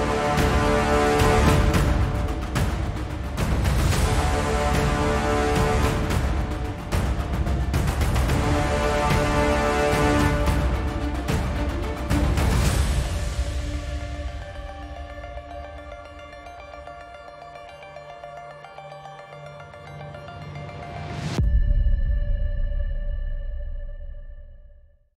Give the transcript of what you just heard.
Bye.